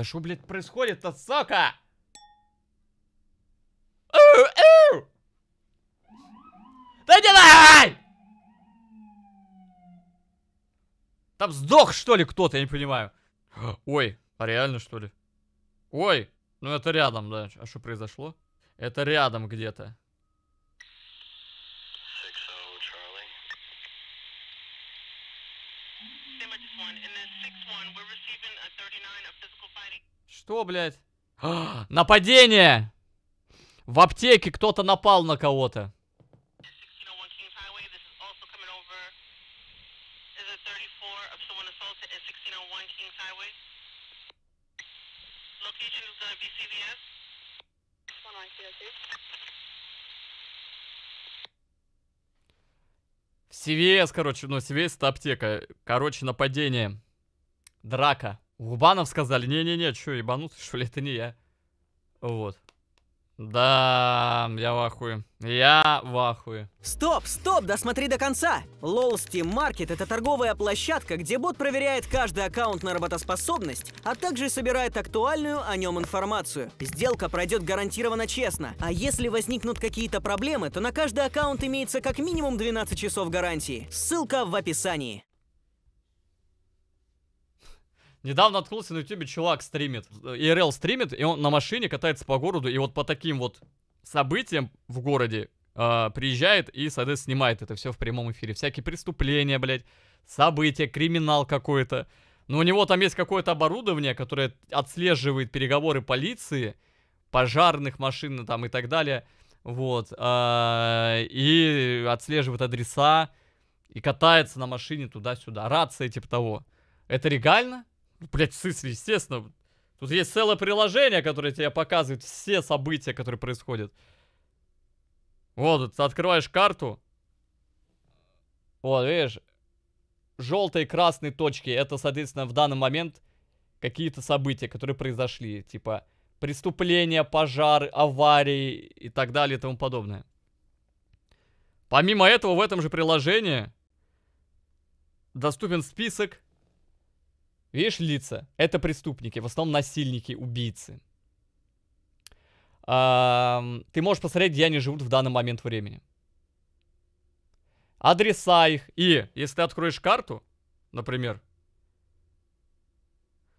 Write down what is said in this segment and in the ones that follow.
Да что, блядь, происходит-то, сока? Да давай! Там сдох, что ли, кто-то, я не понимаю. Ой, а реально, что ли? Ой, ну это рядом, да. А что произошло? Это рядом где-то. Что, блядь? Нападение! В аптеке кто-то напал на кого-то. Location is CVS, короче, ну, CVS это аптека. Короче, нападение. Драка. Губанов сказали, не-не-не, что, ебанутый, что ли, это не я. Вот. Да, я в ахуе. Я в ахуе. Стоп, стоп, досмотри до конца. LOL Steam Market – это торговая площадка, где бот проверяет каждый аккаунт на работоспособность, а также собирает актуальную о нем информацию. Сделка пройдет гарантированно честно, а если возникнут какие-то проблемы, то на каждый аккаунт имеется как минимум 12 часов гарантии. Ссылка в описании. Недавно откнулся на ютубе, чувак стримит, ИРЛ стримит, и он на машине катается по городу, и вот по таким вот событиям в городе э, приезжает и, соответственно, снимает это все в прямом эфире. Всякие преступления, блядь, события, криминал какой-то. Но у него там есть какое-то оборудование, которое отслеживает переговоры полиции, пожарных машин там и так далее. Вот. Э, и отслеживает адреса и катается на машине туда-сюда. Рация типа того. Это реально? Блять, ну, блядь, сыс, естественно. Тут есть целое приложение, которое тебе показывает все события, которые происходят. Вот, ты открываешь карту. Вот, видишь, желтые и красные точки, это, соответственно, в данный момент какие-то события, которые произошли. Типа преступления, пожары, аварии и так далее и тому подобное. Помимо этого, в этом же приложении доступен список Видишь лица? Это преступники, в основном насильники, убийцы. А, ты можешь посмотреть, где они живут в данный момент времени. Адреса их. И если ты откроешь карту, например,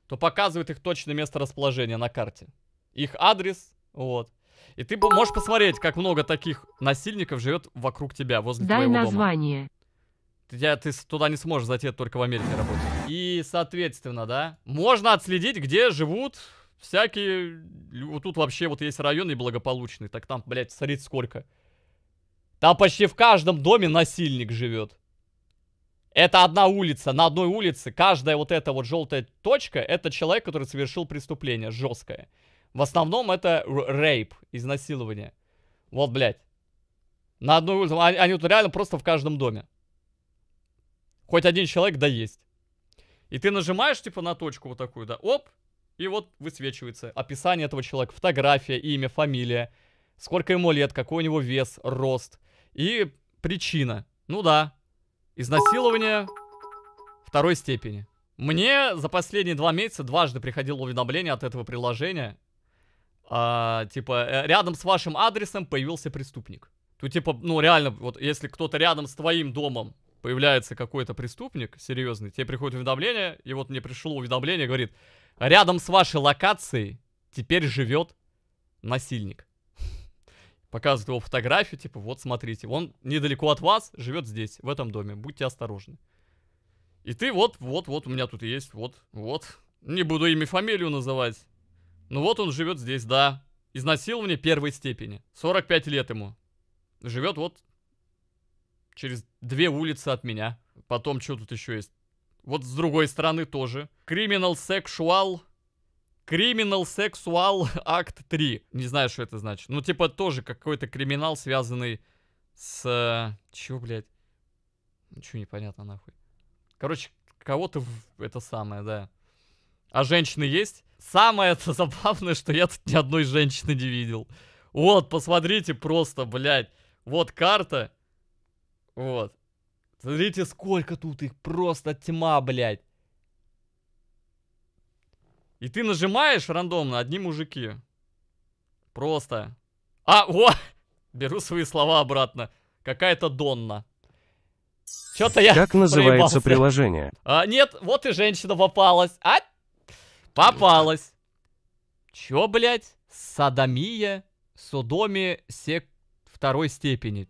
то показывает их точное место расположения на карте. Их адрес, вот. И ты можешь посмотреть, как много таких насильников живет вокруг тебя, возле Дай твоего название. дома. Дай название. Ты, туда не сможешь зайти, только в Америке работать. И, соответственно, да, можно отследить, где живут всякие... Вот тут вообще вот есть районы благополучные, так там, блядь, смотрите сколько. Там почти в каждом доме насильник живет. Это одна улица. На одной улице каждая вот эта вот желтая точка, это человек, который совершил преступление жесткое. В основном это рейп, изнасилование. Вот, блядь. На одной улице. Они, а, они вот реально просто в каждом доме. Хоть один человек, да есть. И ты нажимаешь, типа, на точку вот такую, да, оп, и вот высвечивается описание этого человека, фотография, имя, фамилия, сколько ему лет, какой у него вес, рост и причина. Ну да, изнасилование второй степени. Мне за последние два месяца дважды приходило уведомление от этого приложения. А, типа, э, рядом с вашим адресом появился преступник. Тут, типа, ну реально, вот если кто-то рядом с твоим домом появляется какой-то преступник серьезный, тебе приходит уведомление, и вот мне пришло уведомление, говорит, рядом с вашей локацией теперь живет насильник. Показывает его фотографию, типа, вот смотрите, он недалеко от вас живет здесь, в этом доме, будьте осторожны. И ты вот, вот, вот, у меня тут есть, вот, вот. Не буду имя фамилию называть. Ну вот он живет здесь, да. Изнасилование первой степени. 45 лет ему. Живет вот через Две улицы от меня. Потом что тут еще есть? Вот с другой стороны тоже. Criminal Sexual... Criminal Sexual Act 3. Не знаю, что это значит. Ну, типа, тоже какой-то криминал, связанный с... Э, чего, блядь? Ничего непонятно нахуй. Короче, кого-то в... это самое, да. А женщины есть? Самое это забавное, что я тут ни одной женщины не видел. Вот, посмотрите просто, блядь. Вот карта. Вот. Смотрите, сколько тут их, просто тьма, блядь. И ты нажимаешь рандомно, одни мужики. Просто. А, о! Беру свои слова обратно. Какая-то Донна. Что-то я Как называется проебался. приложение? А, нет, вот и женщина попалась. А? Попалась. Чё, блядь? Садомия? Содоми сек второй степени.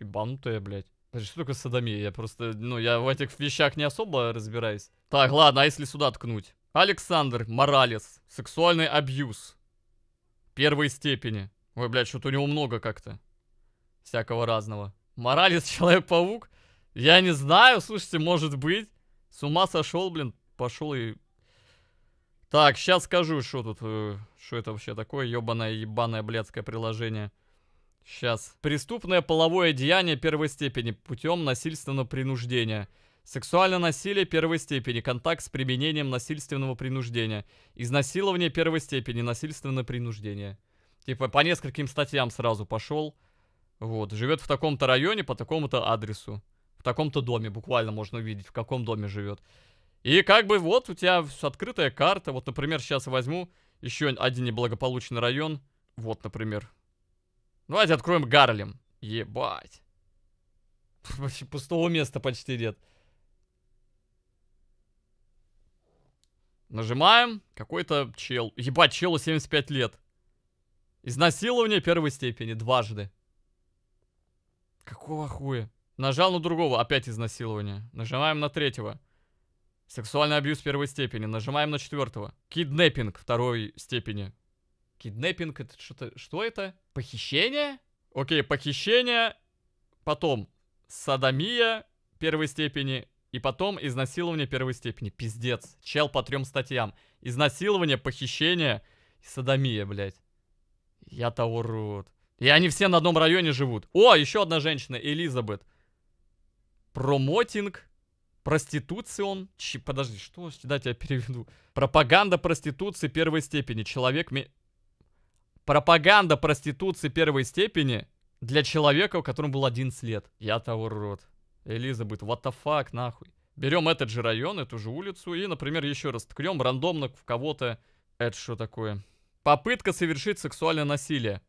Ебанутая, блядь. Что такое садомия? Я просто, ну, я в этих вещах не особо разбираюсь. Так, ладно, а если сюда ткнуть? Александр Моралес. Сексуальный абьюз. Первой степени. Ой, блядь, что-то у него много как-то. Всякого разного. Моралес Человек-паук? Я не знаю, слушайте, может быть. С ума сошел, блин. Пошел и... Так, сейчас скажу, что тут... Э, что это вообще такое, ебаное, ебаное блядское приложение. Сейчас. Преступное половое деяние первой степени путем насильственного принуждения. Сексуальное насилие первой степени, контакт с применением насильственного принуждения. Изнасилование первой степени, насильственное принуждение. Типа по нескольким статьям сразу пошел. Вот, живет в таком-то районе по такому-то адресу. В таком-то доме, буквально можно увидеть, в каком доме живет. И как бы вот у тебя открытая карта. Вот, например, сейчас возьму еще один неблагополучный район. Вот, например, Давайте откроем Гарлем. Ебать. Вообще пустого места почти нет. Нажимаем. Какой-то чел. Ебать, челу 75 лет. Изнасилование первой степени. Дважды. Какого хуя? Нажал на другого. Опять изнасилование. Нажимаем на третьего. Сексуальный абьюз первой степени. Нажимаем на четвертого. Киднеппинг второй степени. Киднеппинг это что-то... Что это? Похищение? Окей, похищение, потом садомия первой степени, и потом изнасилование первой степени. Пиздец. Чел по трем статьям. Изнасилование, похищение и садомия, блядь. я того урод. И они все на одном районе живут. О, еще одна женщина, Элизабет. Промотинг, проституцион... Ч, подожди, что? Да, я переведу. Пропаганда проституции первой степени. Человек... Пропаганда проституции первой степени для человека, у которого был 11 лет. Я того рот. Элизабет, what the fuck, нахуй. Берем этот же район, эту же улицу и, например, еще раз ткнем рандомно в кого-то. Это что такое? Попытка совершить сексуальное насилие.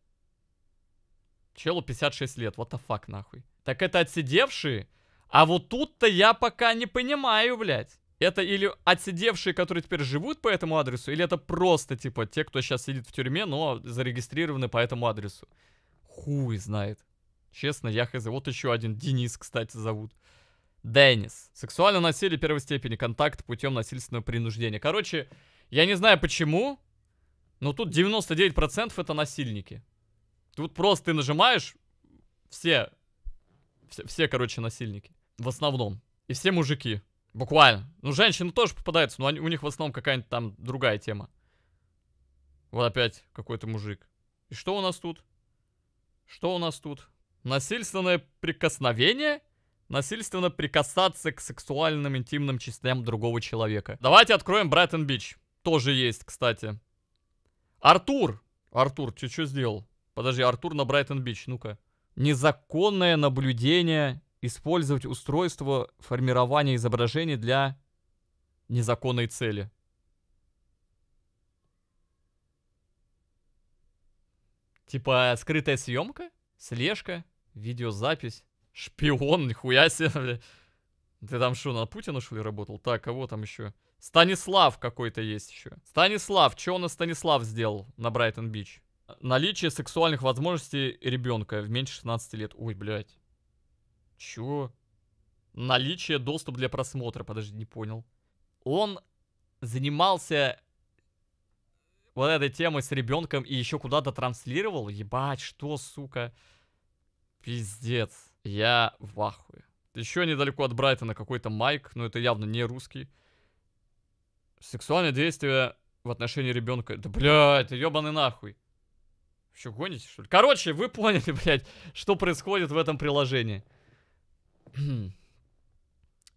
Челу 56 лет, what the fuck, нахуй. Так это отсидевшие? А вот тут-то я пока не понимаю, блядь. Это или отсидевшие, которые теперь живут по этому адресу, или это просто, типа, те, кто сейчас сидит в тюрьме, но зарегистрированы по этому адресу. Хуй знает. Честно, я хз. Вот еще один. Денис, кстати, зовут. Денис. Сексуально насилие первой степени. Контакт путем насильственного принуждения. Короче, я не знаю почему, но тут 99% это насильники. Тут просто ты нажимаешь, все, все, все, короче, насильники. В основном. И все мужики. Буквально. Ну, женщины тоже попадаются, но они, у них в основном какая-нибудь там другая тема. Вот опять какой-то мужик. И что у нас тут? Что у нас тут? Насильственное прикосновение? Насильственно прикасаться к сексуальным интимным частям другого человека. Давайте откроем Брайтон Бич. Тоже есть, кстати. Артур! Артур, ты что сделал? Подожди, Артур на Брайтон Бич, ну-ка. Незаконное наблюдение использовать устройство формирования изображений для незаконной цели. Типа скрытая съемка, слежка, видеозапись, шпион, нихуя себе. Ты там что, на Путина, что ли, работал? Так, кого а там еще? Станислав какой-то есть еще. Станислав, что он и Станислав сделал на Брайтон-Бич? Наличие сексуальных возможностей ребенка в меньше 16 лет. Ой, блядь. Чё? Наличие доступ для просмотра. Подожди, не понял. Он занимался вот этой темой с ребенком и еще куда-то транслировал? Ебать, что, сука? Пиздец. Я в ахуе. Еще недалеко от Брайтона какой-то Майк, но это явно не русский. Сексуальное действие в отношении ребенка. Да, блядь, ебаный нахуй. Что, гоните, что ли? Короче, вы поняли, блядь, что происходит в этом приложении.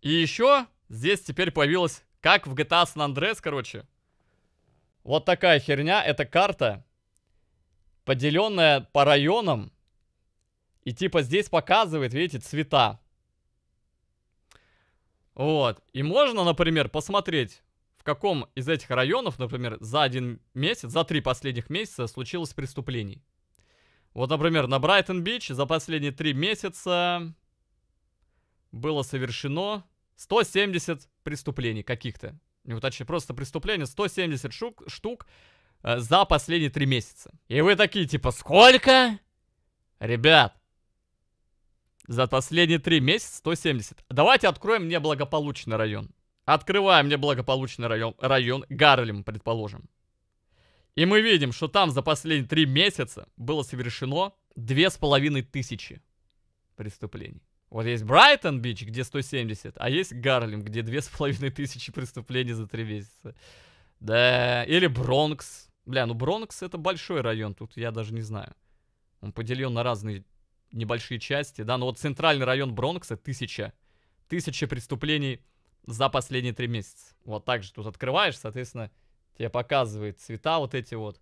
И еще здесь теперь появилась, как в GTA San Andreas, короче. Вот такая херня, это карта, поделенная по районам. И типа здесь показывает, видите, цвета. Вот. И можно, например, посмотреть, в каком из этих районов, например, за один месяц, за три последних месяца случилось преступлений. Вот, например, на Брайтон-Бич за последние три месяца было совершено 170 преступлений каких-то. Не ну, уточнее, просто преступление 170 штук, штук э, за последние три месяца. И вы такие, типа, сколько? Ребят, за последние три месяца 170. Давайте откроем неблагополучный район. Открываем неблагополучный район, район Гарлем, предположим. И мы видим, что там за последние три месяца было совершено две с половиной тысячи преступлений. Вот есть Брайтон-Бич, где 170, а есть Гарлем, где 2500 преступлений за 3 месяца. Да, или Бронкс. Бля, ну Бронкс это большой район, тут я даже не знаю. Он поделен на разные небольшие части, да, но ну вот центральный район Бронкса тысяча. Тысяча преступлений за последние три месяца. Вот так же тут открываешь, соответственно, тебе показывает цвета вот эти вот.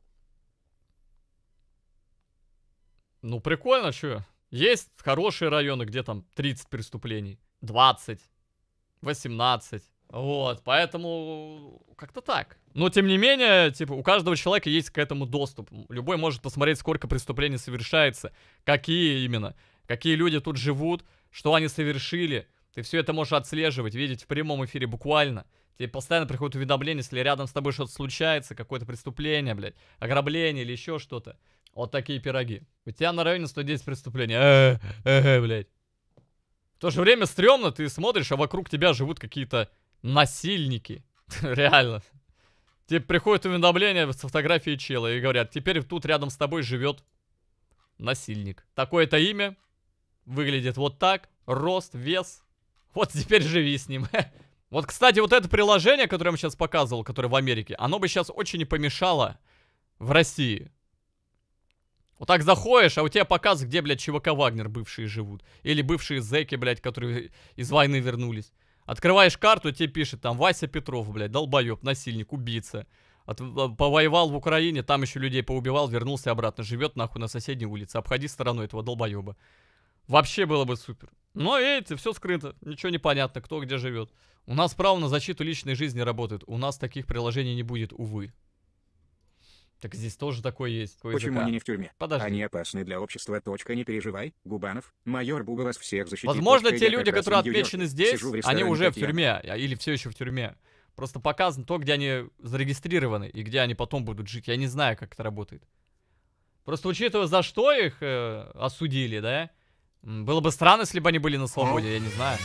Ну, прикольно, что? Есть хорошие районы, где там 30 преступлений, 20, 18. Вот, поэтому как-то так. Но тем не менее, типа, у каждого человека есть к этому доступ. Любой может посмотреть, сколько преступлений совершается, какие именно, какие люди тут живут, что они совершили. Ты все это можешь отслеживать, видеть в прямом эфире буквально. Тебе постоянно приходят уведомления, если рядом с тобой что-то случается, какое-то преступление, блядь, ограбление или еще что-то. Вот такие пироги. У тебя на районе 110 преступлений. Э -э -э -э, блядь. В то же время стрёмно, ты смотришь, а вокруг тебя живут какие-то насильники. Реально. Тебе приходит уведомление с фотографией чела и говорят, теперь тут рядом с тобой живет насильник. Такое-то имя, выглядит вот так, рост, вес. Вот теперь живи с ним. Вот, кстати, вот это приложение, которое я вам сейчас показывал, которое в Америке, оно бы сейчас очень не помешало в России. Вот так заходишь, а у тебя показ, где, блядь, ЧВК Вагнер бывшие живут. Или бывшие зэки, блядь, которые из войны вернулись. Открываешь карту, тебе пишет там Вася Петров, блядь, долбоеб, насильник, убийца. От, э, повоевал в Украине, там еще людей поубивал, вернулся обратно. Живет нахуй на соседней улице. Обходи стороной этого долбоеба. Вообще было бы супер. Но эти все скрыто. Ничего не понятно, кто где живет. У нас право на защиту личной жизни работает. У нас таких приложений не будет, увы. Так здесь тоже такое есть. Такое Почему языка. они не в тюрьме? Подожди. Они опасны для общества. Точка, не переживай. Губанов, майор Буба вас всех защитит. Возможно, Точка, те люди, которые отмечены здесь, они уже в тюрьме. А, или все еще в тюрьме. Просто показано то, где они зарегистрированы и где они потом будут жить. Я не знаю, как это работает. Просто учитывая, за что их э, осудили, да? Было бы странно, если бы они были на свободе, я не знаю.